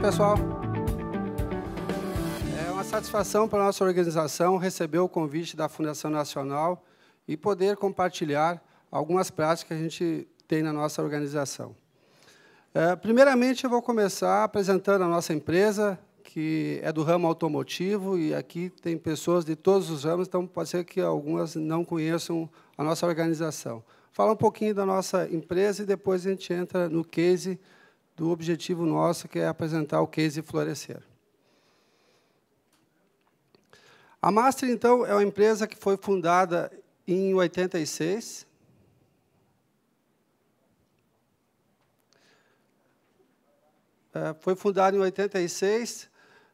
pessoal. É uma satisfação para a nossa organização receber o convite da Fundação Nacional e poder compartilhar algumas práticas que a gente tem na nossa organização. É, primeiramente, eu vou começar apresentando a nossa empresa, que é do ramo automotivo, e aqui tem pessoas de todos os ramos, então pode ser que algumas não conheçam a nossa organização. Fala um pouquinho da nossa empresa e depois a gente entra no case do objetivo nosso, que é apresentar o case Florescer. A Master, então, é uma empresa que foi fundada em 86. É, eh, foi fundada em 86,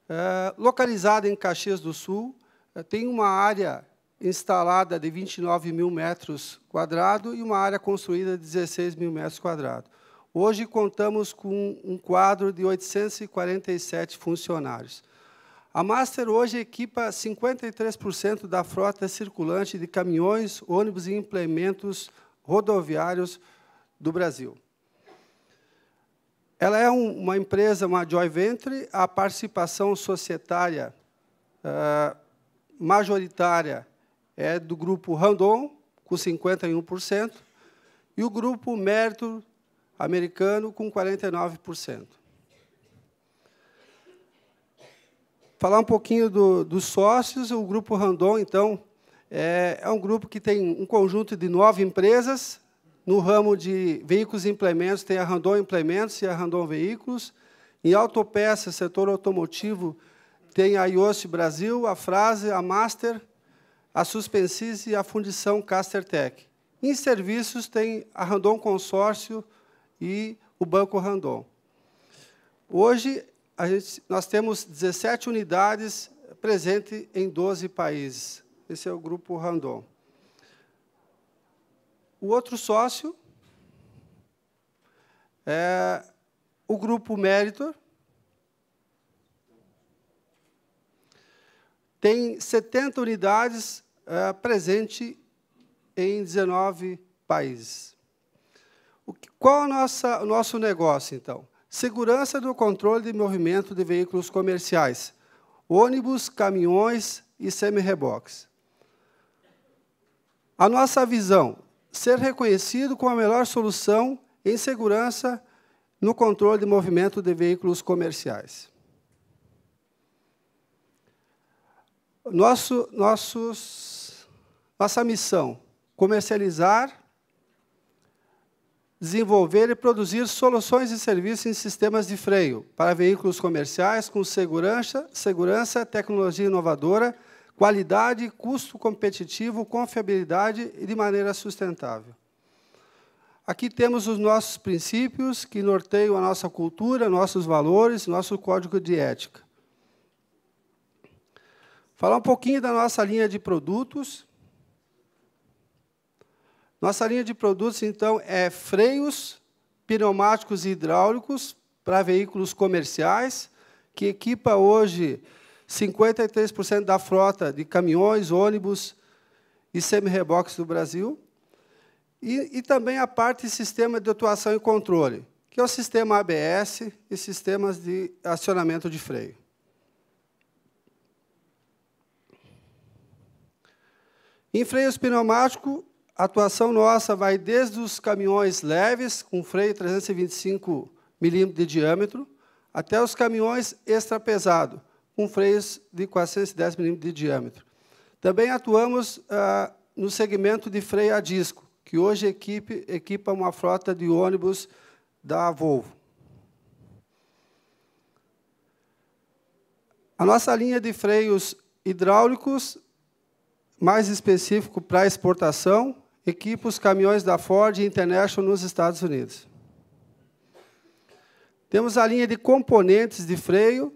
é, eh, localizada em Caxias do Sul. É, tem uma área instalada de 29 mil metros quadrados e uma área construída de 16 mil metros quadrados. Hoje contamos com um quadro de 847 funcionários. A Master hoje equipa 53% da frota circulante de caminhões, ônibus e implementos rodoviários do Brasil. Ela é uma empresa, uma joint venture, a participação societária majoritária é do grupo Randon, com 51%, e o grupo Mérito americano com 49%. Falar um pouquinho do, dos sócios, o Grupo Randon, então, é, é um grupo que tem um conjunto de nove empresas, no ramo de veículos e implementos, tem a Randon Implementos e a Randon Veículos. Em autopeças, setor automotivo, tem a IOST Brasil, a Frase, a Master, a Suspensis e a Fundição Castertech. Em serviços, tem a Randon Consórcio, e o Banco Randon. Hoje, gente, nós temos 17 unidades presentes em 12 países. Esse é o Grupo Randon. O outro sócio é o Grupo Meritor. Tem 70 unidades é, presente em 19 países qual a nossa, o nosso negócio, então? Segurança do controle de movimento de veículos comerciais, ônibus, caminhões e semi-reboques. A nossa visão, ser reconhecido como a melhor solução em segurança no controle de movimento de veículos comerciais. Nosso, nossos, nossa missão, comercializar desenvolver e produzir soluções e serviços em sistemas de freio para veículos comerciais com segurança, segurança, tecnologia inovadora, qualidade, custo competitivo, confiabilidade e de maneira sustentável. Aqui temos os nossos princípios que norteiam a nossa cultura, nossos valores, nosso código de ética. Falar um pouquinho da nossa linha de produtos, nossa linha de produtos, então, é freios pneumáticos e hidráulicos para veículos comerciais, que equipa hoje 53% da frota de caminhões, ônibus e semi-reboques do Brasil. E, e, também a parte sistema de atuação e controle, que é o sistema ABS e sistemas de acionamento de freio. Em freios pneumáticos, a atuação nossa vai desde os caminhões leves, com freio 325 milímetros de diâmetro, até os caminhões extra pesado, com freios de 410 milímetros de diâmetro. Também atuamos ah, no segmento de freio a disco, que hoje equipe, equipa uma frota de ônibus da Volvo. A nossa linha de freios hidráulicos, mais específico para exportação, equipa os caminhões da Ford International nos Estados Unidos. Temos a linha de componentes de freio,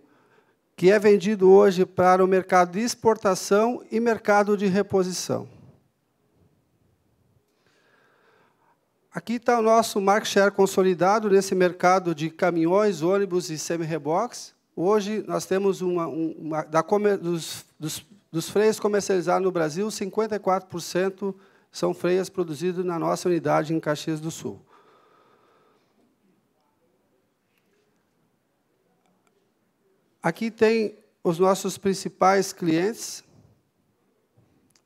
que é vendido hoje para o mercado de exportação e mercado de reposição. Aqui está o nosso market share consolidado nesse mercado de caminhões, ônibus e semi-rebox. Hoje, nós temos uma, uma da, dos, dos, dos freios comercializados no Brasil, 54% são freias produzidas na nossa unidade em Caxias do Sul. Aqui tem os nossos principais clientes.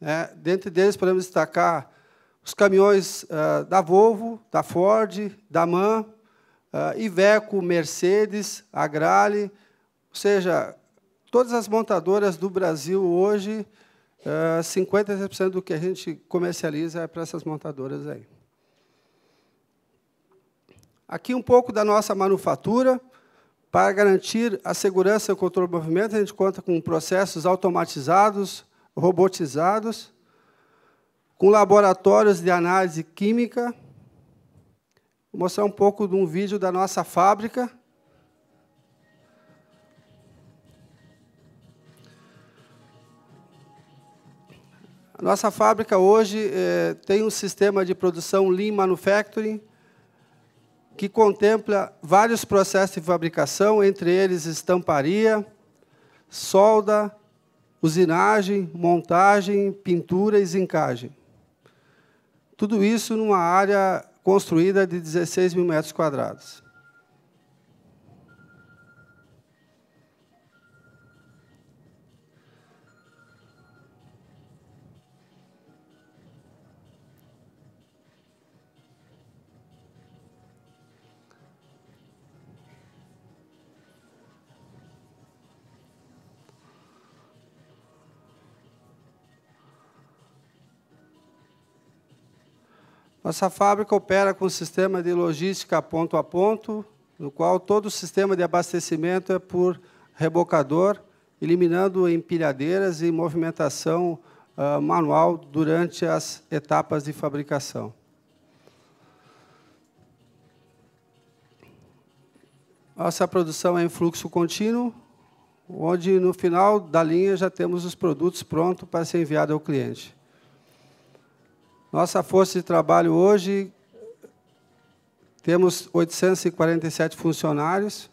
É, dentre deles, podemos destacar os caminhões uh, da Volvo, da Ford, da MAN, uh, Iveco, Mercedes, Agrale, ou seja, todas as montadoras do Brasil hoje 50% ah, do que a gente comercializa é para essas montadoras aí. Aqui um pouco da nossa manufatura. Para garantir a segurança e o controle do movimento, a gente conta com processos automatizados, robotizados, com laboratórios de análise química. Vou mostrar um pouco de um vídeo da nossa fábrica. Nossa fábrica hoje eh, tem um sistema de produção Lean Manufacturing, que contempla vários processos de fabricação, entre eles estamparia, solda, usinagem, montagem, pintura e zincagem. Tudo isso numa área construída de 16 mil metros quadrados. Nossa fábrica opera com um sistema de logística ponto a ponto, no qual todo o sistema de abastecimento é por rebocador, eliminando empilhadeiras e movimentação uh, manual durante as etapas de fabricação. Nossa produção é em fluxo contínuo, onde no final da linha já temos os produtos prontos para ser enviado ao cliente. Nossa força de trabalho hoje, temos 847 funcionários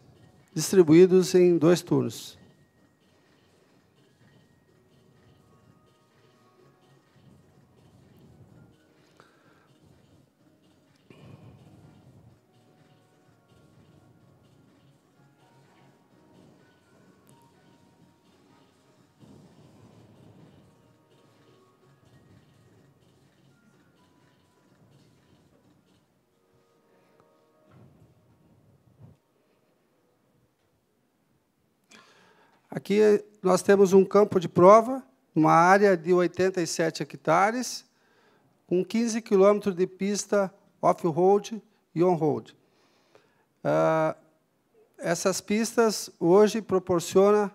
distribuídos em dois turnos. Aqui nós temos um campo de prova, uma área de 87 hectares, com 15 quilômetros de pista off-road e on-road. Uh, essas pistas hoje proporcionam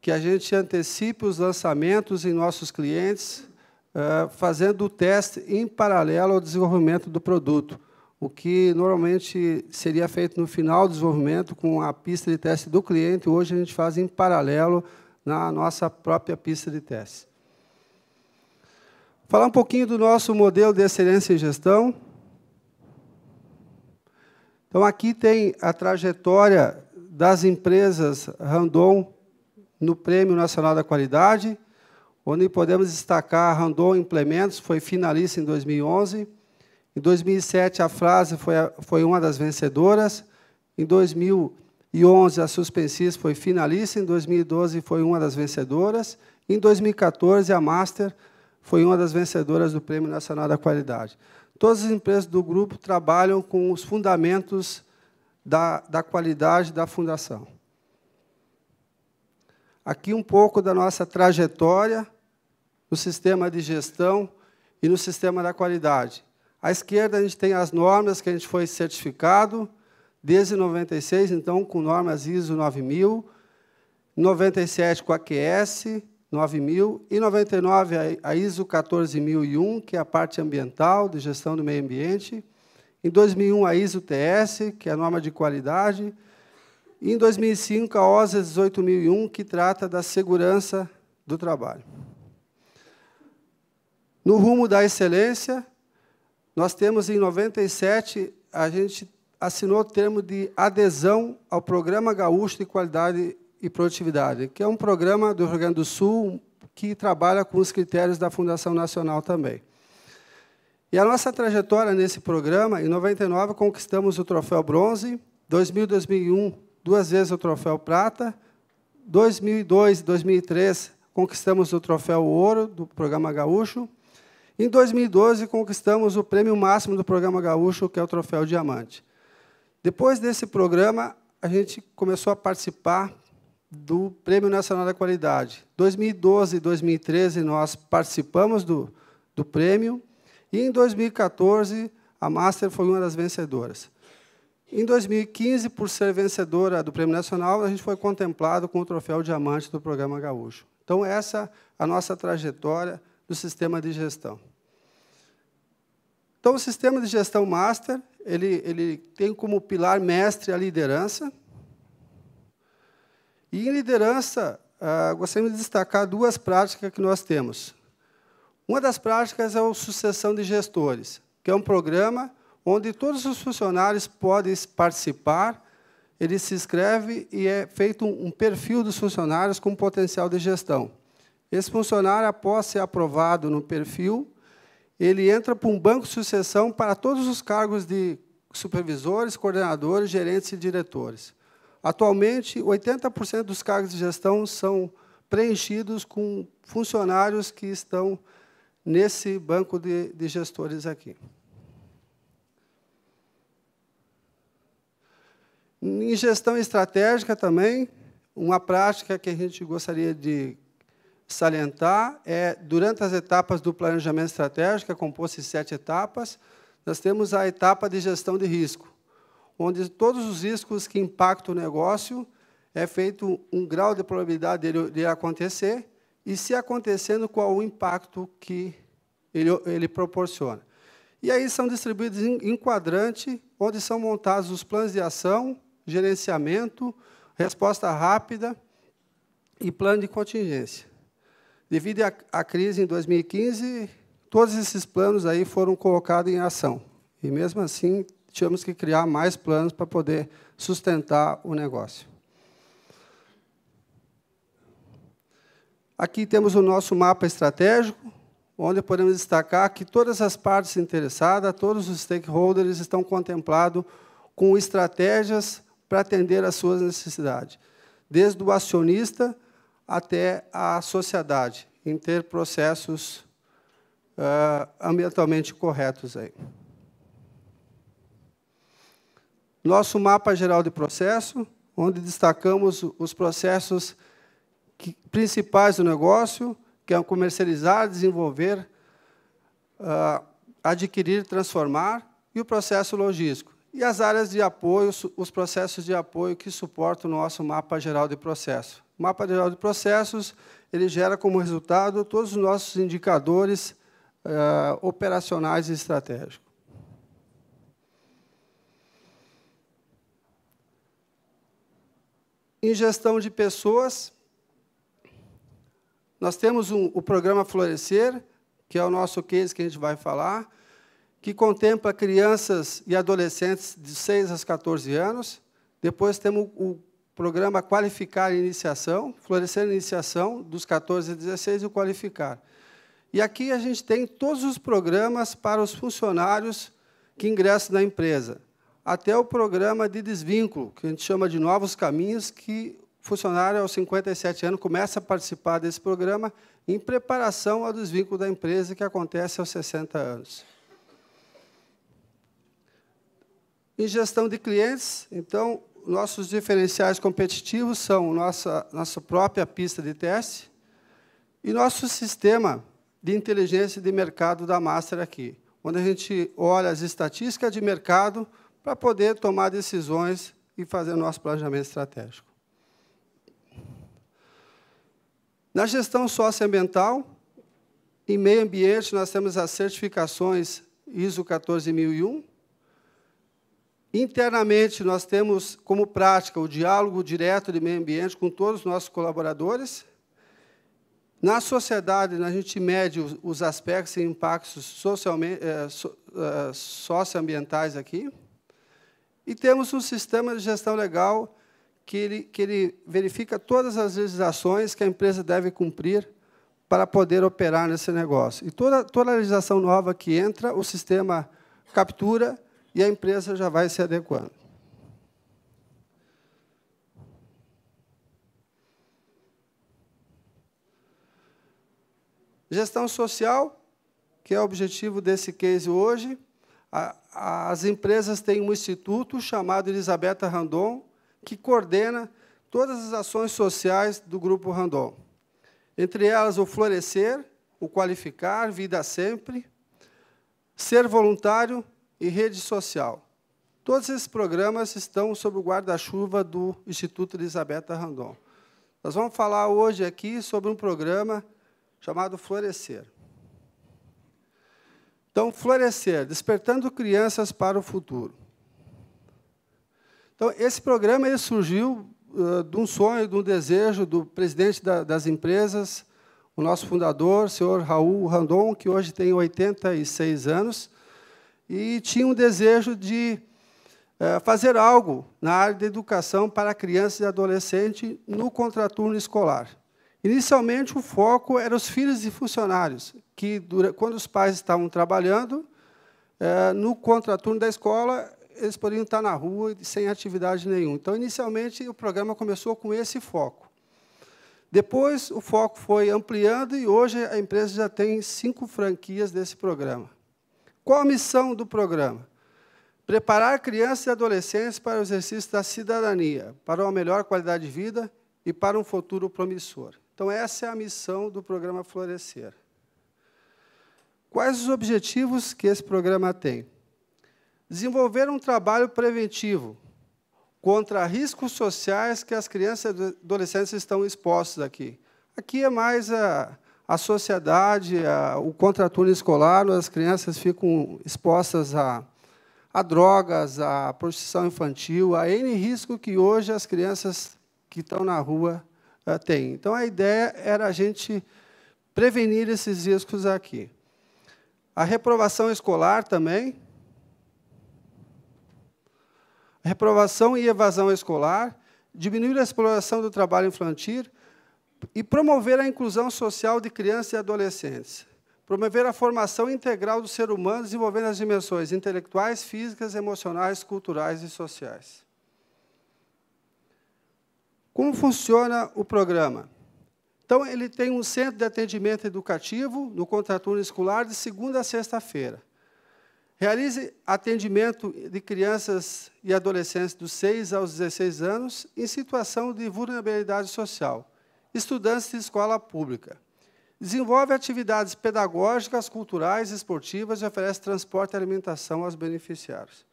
que a gente antecipe os lançamentos em nossos clientes, uh, fazendo o teste em paralelo ao desenvolvimento do produto o que normalmente seria feito no final do desenvolvimento com a pista de teste do cliente, hoje a gente faz em paralelo na nossa própria pista de teste. Falar um pouquinho do nosso modelo de excelência em gestão. Então, aqui tem a trajetória das empresas Randon no Prêmio Nacional da Qualidade, onde podemos destacar a Randon Implementos, foi finalista em 2011, em 2007, a frase foi, foi uma das vencedoras. Em 2011, a Suspensis foi finalista. Em 2012, foi uma das vencedoras. Em 2014, a Master foi uma das vencedoras do Prêmio Nacional da Qualidade. Todas as empresas do grupo trabalham com os fundamentos da, da qualidade da fundação. Aqui um pouco da nossa trajetória no sistema de gestão e no sistema da qualidade. À esquerda, a gente tem as normas que a gente foi certificado desde 96, então, com normas ISO 9000, 97 com a QS 9000 e 99 a ISO 14001, que é a parte ambiental de gestão do meio ambiente. Em 2001, a ISO TS, que é a norma de qualidade. E em 2005, a OSA 18001, que trata da segurança do trabalho. No rumo da excelência, nós temos em 97, a gente assinou o termo de adesão ao Programa Gaúcho de Qualidade e Produtividade, que é um programa do Rio Grande do Sul que trabalha com os critérios da Fundação Nacional também. E a nossa trajetória nesse programa, em 99 conquistamos o troféu bronze, 2000 2001 duas vezes o troféu prata, 2002 2003 conquistamos o troféu ouro do programa gaúcho em 2012, conquistamos o prêmio máximo do programa Gaúcho, que é o Troféu Diamante. Depois desse programa, a gente começou a participar do Prêmio Nacional da Qualidade. 2012 e 2013 nós participamos do, do prêmio e em 2014 a Master foi uma das vencedoras. Em 2015, por ser vencedora do Prêmio Nacional, a gente foi contemplado com o troféu diamante do programa Gaúcho. Então essa é a nossa trajetória do sistema de gestão. Então, o sistema de gestão master ele, ele tem como pilar mestre a liderança. E em liderança, ah, gostaria de destacar duas práticas que nós temos. Uma das práticas é o Sucessão de Gestores, que é um programa onde todos os funcionários podem participar, ele se inscreve e é feito um perfil dos funcionários com potencial de gestão. Esse funcionário, após ser aprovado no perfil, ele entra para um banco de sucessão para todos os cargos de supervisores, coordenadores, gerentes e diretores. Atualmente, 80% dos cargos de gestão são preenchidos com funcionários que estão nesse banco de, de gestores aqui. Em gestão estratégica também, uma prática que a gente gostaria de salientar é, durante as etapas do planejamento estratégico, é composto de sete etapas, nós temos a etapa de gestão de risco, onde todos os riscos que impactam o negócio é feito um grau de probabilidade dele, de acontecer e, se acontecendo, qual o impacto que ele, ele proporciona. E aí são distribuídos em, em quadrante, onde são montados os planos de ação, gerenciamento, resposta rápida e plano de contingência. Devido à crise em 2015, todos esses planos aí foram colocados em ação. E mesmo assim, tínhamos que criar mais planos para poder sustentar o negócio. Aqui temos o nosso mapa estratégico, onde podemos destacar que todas as partes interessadas, todos os stakeholders estão contemplados com estratégias para atender às suas necessidades, desde o acionista até a sociedade, em ter processos uh, ambientalmente corretos. Aí. Nosso mapa geral de processo, onde destacamos os processos que, principais do negócio, que é comercializar, desenvolver, uh, adquirir, transformar, e o processo logístico. E as áreas de apoio, os processos de apoio que suportam o nosso mapa geral de processo. O mapa geral de processos ele gera como resultado todos os nossos indicadores eh, operacionais e estratégicos. Em gestão de pessoas, nós temos um, o programa Florescer, que é o nosso case que a gente vai falar, que contempla crianças e adolescentes de 6 a 14 anos. Depois temos o programa Qualificar e Iniciação, Florescer e Iniciação, dos 14 a 16, e o Qualificar. E aqui a gente tem todos os programas para os funcionários que ingressam na empresa, até o programa de desvínculo, que a gente chama de Novos Caminhos, que o funcionário aos 57 anos começa a participar desse programa em preparação ao desvínculo da empresa, que acontece aos 60 anos. Em gestão de clientes, então, nossos diferenciais competitivos são nossa, nossa própria pista de teste e nosso sistema de inteligência de mercado da Master aqui, onde a gente olha as estatísticas de mercado para poder tomar decisões e fazer o nosso planejamento estratégico. Na gestão socioambiental e meio ambiente, nós temos as certificações ISO 14001, Internamente, nós temos como prática o diálogo direto de meio ambiente com todos os nossos colaboradores. Na sociedade, a gente mede os aspectos e impactos socialmente, eh, eh, socioambientais aqui. E temos um sistema de gestão legal que ele, que ele verifica todas as legislações que a empresa deve cumprir para poder operar nesse negócio. E toda, toda legislação nova que entra, o sistema captura e a empresa já vai se adequando. Gestão social, que é o objetivo desse case hoje, as empresas têm um instituto chamado Elisabetta Randon, que coordena todas as ações sociais do Grupo Randon. Entre elas, o florescer, o qualificar, vida sempre, ser voluntário e rede social. Todos esses programas estão sob o guarda-chuva do Instituto Elizabeth Randon. Nós vamos falar hoje aqui sobre um programa chamado Florescer. Então, Florescer, despertando crianças para o futuro. Então, esse programa ele surgiu uh, de um sonho, de um desejo do presidente da, das empresas, o nosso fundador, o senhor Raul Randon, que hoje tem 86 anos, e tinha um desejo de é, fazer algo na área da educação para crianças e adolescentes no contraturno escolar. Inicialmente, o foco era os filhos de funcionários, que, quando os pais estavam trabalhando, é, no contraturno da escola, eles poderiam estar na rua sem atividade nenhuma. Então, inicialmente, o programa começou com esse foco. Depois, o foco foi ampliando e hoje a empresa já tem cinco franquias desse programa. Qual a missão do programa? Preparar crianças e adolescentes para o exercício da cidadania, para uma melhor qualidade de vida e para um futuro promissor. Então, essa é a missão do programa Florescer. Quais os objetivos que esse programa tem? Desenvolver um trabalho preventivo contra riscos sociais que as crianças e adolescentes estão expostos aqui. Aqui é mais a, a sociedade, a, o contraturno escolar, as crianças ficam expostas a, a drogas, a prostituição infantil, a N risco que hoje as crianças que estão na rua eh, têm. Então, a ideia era a gente prevenir esses riscos aqui. A reprovação escolar também. Reprovação e evasão escolar, diminuir a exploração do trabalho infantil e promover a inclusão social de crianças e adolescentes. Promover a formação integral do ser humano, desenvolvendo as dimensões intelectuais, físicas, emocionais, culturais e sociais. Como funciona o programa? Então, ele tem um centro de atendimento educativo no contraturno escolar de segunda a sexta-feira. Realize atendimento de crianças e adolescentes dos 6 aos 16 anos em situação de vulnerabilidade social, estudantes de escola pública. Desenvolve atividades pedagógicas, culturais, esportivas e oferece transporte e alimentação aos beneficiários.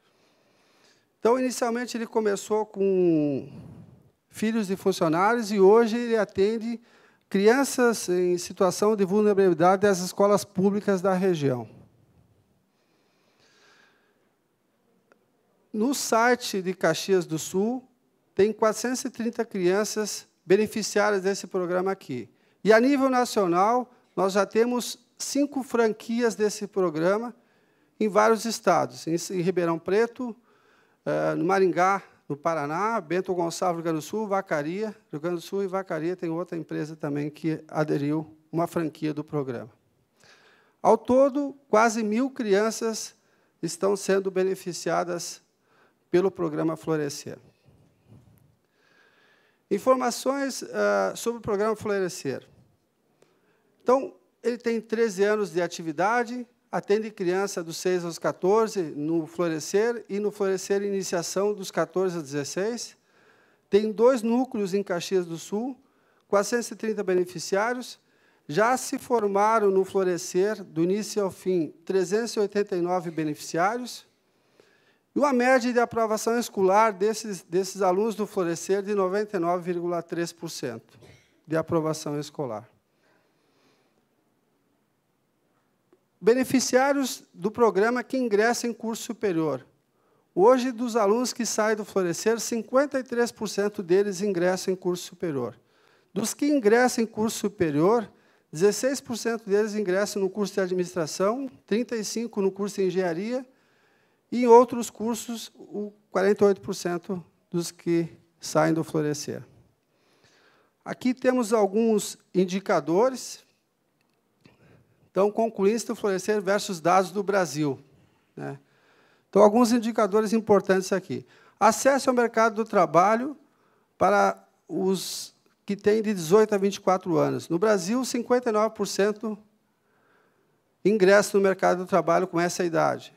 Então, inicialmente, ele começou com filhos de funcionários e hoje ele atende crianças em situação de vulnerabilidade das escolas públicas da região. No site de Caxias do Sul, tem 430 crianças beneficiárias desse programa aqui. E a nível nacional, nós já temos cinco franquias desse programa em vários estados, em Ribeirão Preto, eh, no Maringá, no Paraná, Bento Gonçalves, Rio Grande do Sul, Vacaria, Rio Grande do Sul e Vacaria tem outra empresa também que aderiu uma franquia do programa. Ao todo, quase mil crianças estão sendo beneficiadas pelo programa Florescer. Informações uh, sobre o programa Florescer. Então, ele tem 13 anos de atividade, atende criança dos 6 aos 14 no Florescer e no Florescer Iniciação dos 14 a 16. Tem dois núcleos em Caxias do Sul, 430 beneficiários. Já se formaram no Florescer, do início ao fim, 389 beneficiários. E uma média de aprovação escolar desses, desses alunos do Florescer de 99,3% de aprovação escolar. Beneficiários do programa que ingressa em curso superior. Hoje, dos alunos que saem do Florescer, 53% deles ingressam em curso superior. Dos que ingressam em curso superior, 16% deles ingressam no curso de administração, 35% no curso de engenharia e em outros cursos, o 48% dos que saem do florescer. Aqui temos alguns indicadores. Então, concluindo do florescer versus dados do Brasil. Né? Então, alguns indicadores importantes aqui. Acesso ao mercado do trabalho para os que têm de 18 a 24 anos. No Brasil, 59% ingressam no mercado do trabalho com essa idade.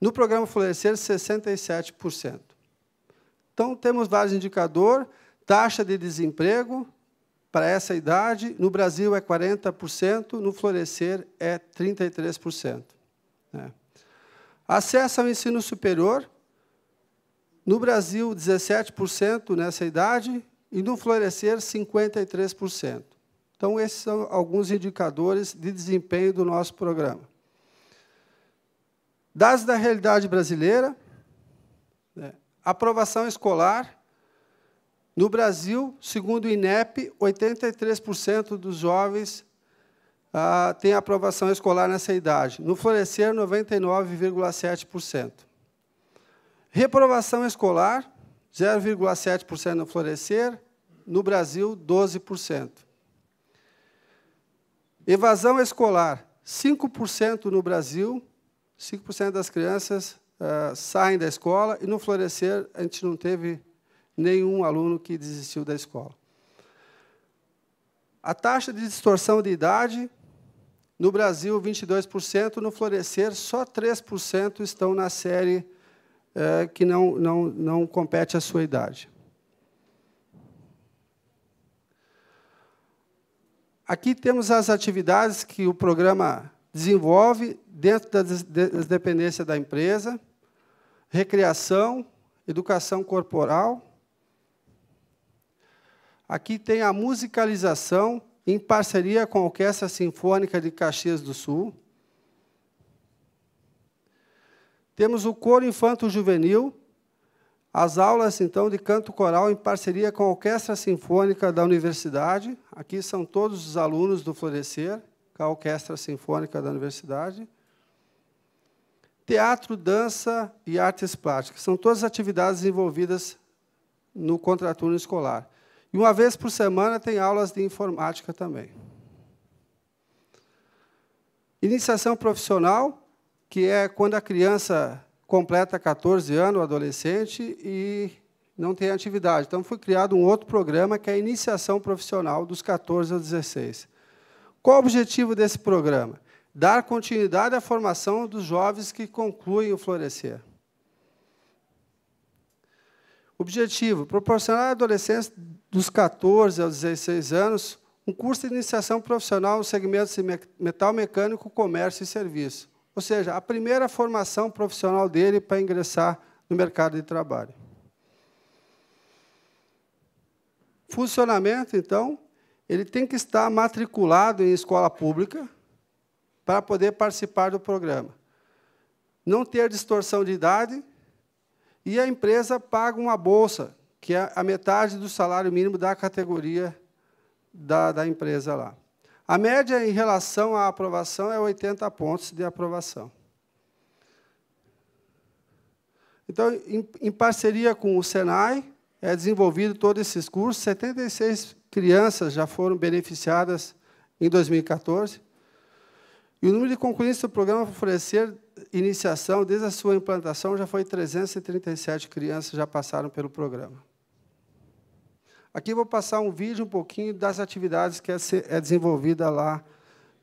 No programa Florescer, 67%. Então, temos vários indicadores. Taxa de desemprego para essa idade, no Brasil é 40%, no Florescer é 33%. Né? Acesso ao ensino superior, no Brasil, 17% nessa idade e no florescer, 53%. Então, esses são alguns indicadores de desempenho do nosso programa dados da realidade brasileira, né? aprovação escolar. No Brasil, segundo o INEP, 83% dos jovens ah, têm aprovação escolar nessa idade. No Florescer, 99,7%. Reprovação escolar, 0,7% no Florescer. No Brasil, 12%. Evasão escolar, 5% no Brasil, 5% das crianças uh, saem da escola e no florescer a gente não teve nenhum aluno que desistiu da escola. A taxa de distorção de idade, no Brasil, 22%, no florescer, só 3% estão na série uh, que não, não, não compete à sua idade. Aqui temos as atividades que o programa desenvolve dentro das dependências da empresa, recreação, educação corporal. Aqui tem a musicalização em parceria com a Orquestra Sinfônica de Caxias do Sul. Temos o coro infanto-juvenil, as aulas então de canto coral em parceria com a Orquestra Sinfônica da Universidade. Aqui são todos os alunos do Florescer com a Orquestra Sinfônica da Universidade. Teatro, dança e artes plásticas. São todas atividades envolvidas no contraturno escolar. E uma vez por semana tem aulas de informática também. Iniciação profissional, que é quando a criança completa 14 anos, o adolescente, e não tem atividade. Então, foi criado um outro programa, que é a iniciação profissional, dos 14 aos 16. Qual o objetivo desse programa? Dar continuidade à formação dos jovens que concluem o Florescer. Objetivo: proporcionar à adolescência dos 14 aos 16 anos um curso de iniciação profissional no segmento de metal mecânico, comércio e serviço. Ou seja, a primeira formação profissional dele para ingressar no mercado de trabalho. Funcionamento, então, ele tem que estar matriculado em escola pública para poder participar do programa. Não ter distorção de idade e a empresa paga uma bolsa, que é a metade do salário mínimo da categoria da, da empresa lá. A média em relação à aprovação é 80 pontos de aprovação. Então, em, em parceria com o Senai, é desenvolvido todos esses cursos, 76 crianças já foram beneficiadas em 2014. E o número de concluintes do programa oferecer Iniciação, desde a sua implantação, já foi 337 crianças já passaram pelo programa. Aqui vou passar um vídeo um pouquinho das atividades que é, é desenvolvida lá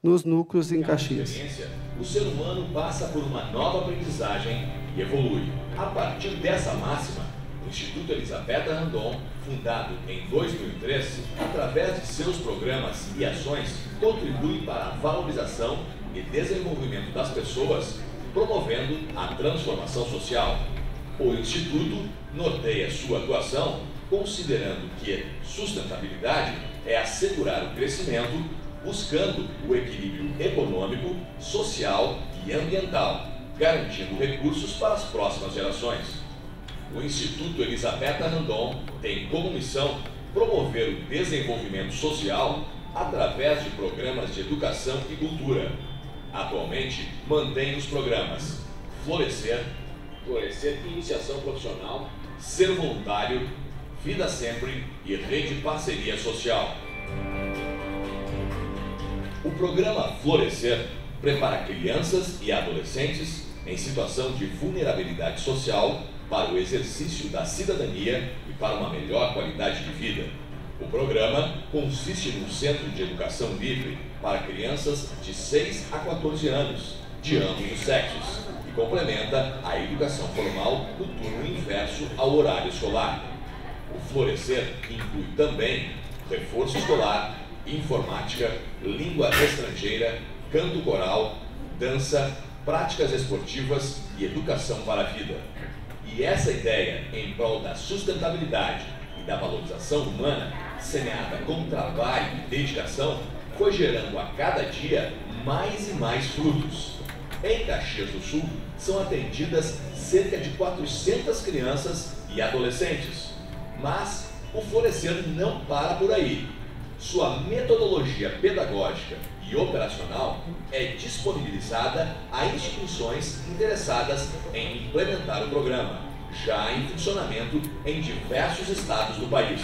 nos núcleos em Caxias. O ser humano passa por uma nova aprendizagem e evolui. A partir dessa máxima, Instituto Elizabeth Randon, fundado em 2003, através de seus programas e ações, contribui para a valorização e desenvolvimento das pessoas, promovendo a transformação social. O Instituto norteia sua atuação considerando que sustentabilidade é assegurar o crescimento buscando o equilíbrio econômico, social e ambiental, garantindo recursos para as próximas gerações o Instituto Elisabetta Randon tem como missão promover o desenvolvimento social através de programas de educação e cultura. Atualmente, mantém os programas Florescer, Florescer e Iniciação Profissional, Ser Voluntário, Vida Sempre e Rede Parceria Social. O programa Florescer prepara crianças e adolescentes em situação de vulnerabilidade social para o exercício da cidadania e para uma melhor qualidade de vida. O programa consiste num centro de educação livre para crianças de 6 a 14 anos, de ambos os sexos, e complementa a educação formal no turno inverso ao horário escolar. O Florescer inclui também reforço escolar, informática, língua estrangeira, canto coral, dança, práticas esportivas e educação para a vida. E essa ideia, em prol da sustentabilidade e da valorização humana, semeada com trabalho e dedicação, foi gerando a cada dia mais e mais frutos. Em Caxias do Sul, são atendidas cerca de 400 crianças e adolescentes. Mas o Florescer não para por aí. Sua metodologia pedagógica e operacional é disponibilizada a instituições interessadas em implementar o programa, já em funcionamento em diversos estados do país.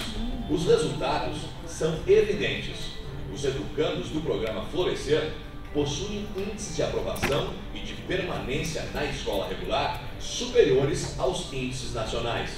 Os resultados são evidentes. Os educandos do programa Florescer possuem índices de aprovação e de permanência na escola regular superiores aos índices nacionais.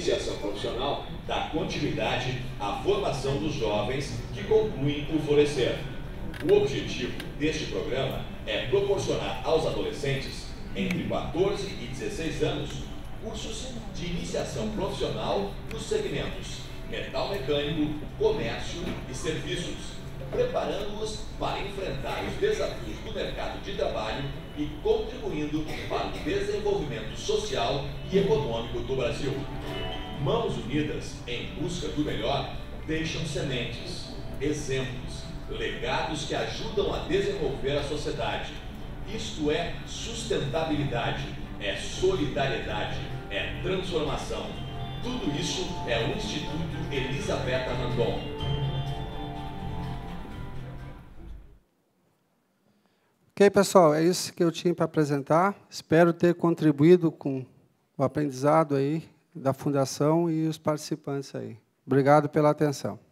iniciação profissional dá continuidade à formação dos jovens que concluem o Florescer. O objetivo deste programa é proporcionar aos adolescentes entre 14 e 16 anos cursos de iniciação profissional nos segmentos metal mecânico, comércio e serviços, preparando-os para enfrentar os desafios do mercado de trabalho e contribuindo para o desenvolvimento social e econômico do Brasil. Mãos unidas em busca do melhor deixam sementes, exemplos, legados que ajudam a desenvolver a sociedade. Isto é sustentabilidade, é solidariedade, é transformação. Tudo isso é o Instituto Elizabeth Randon. Ok, pessoal, é isso que eu tinha para apresentar. Espero ter contribuído com o aprendizado aí da Fundação e os participantes aí. Obrigado pela atenção.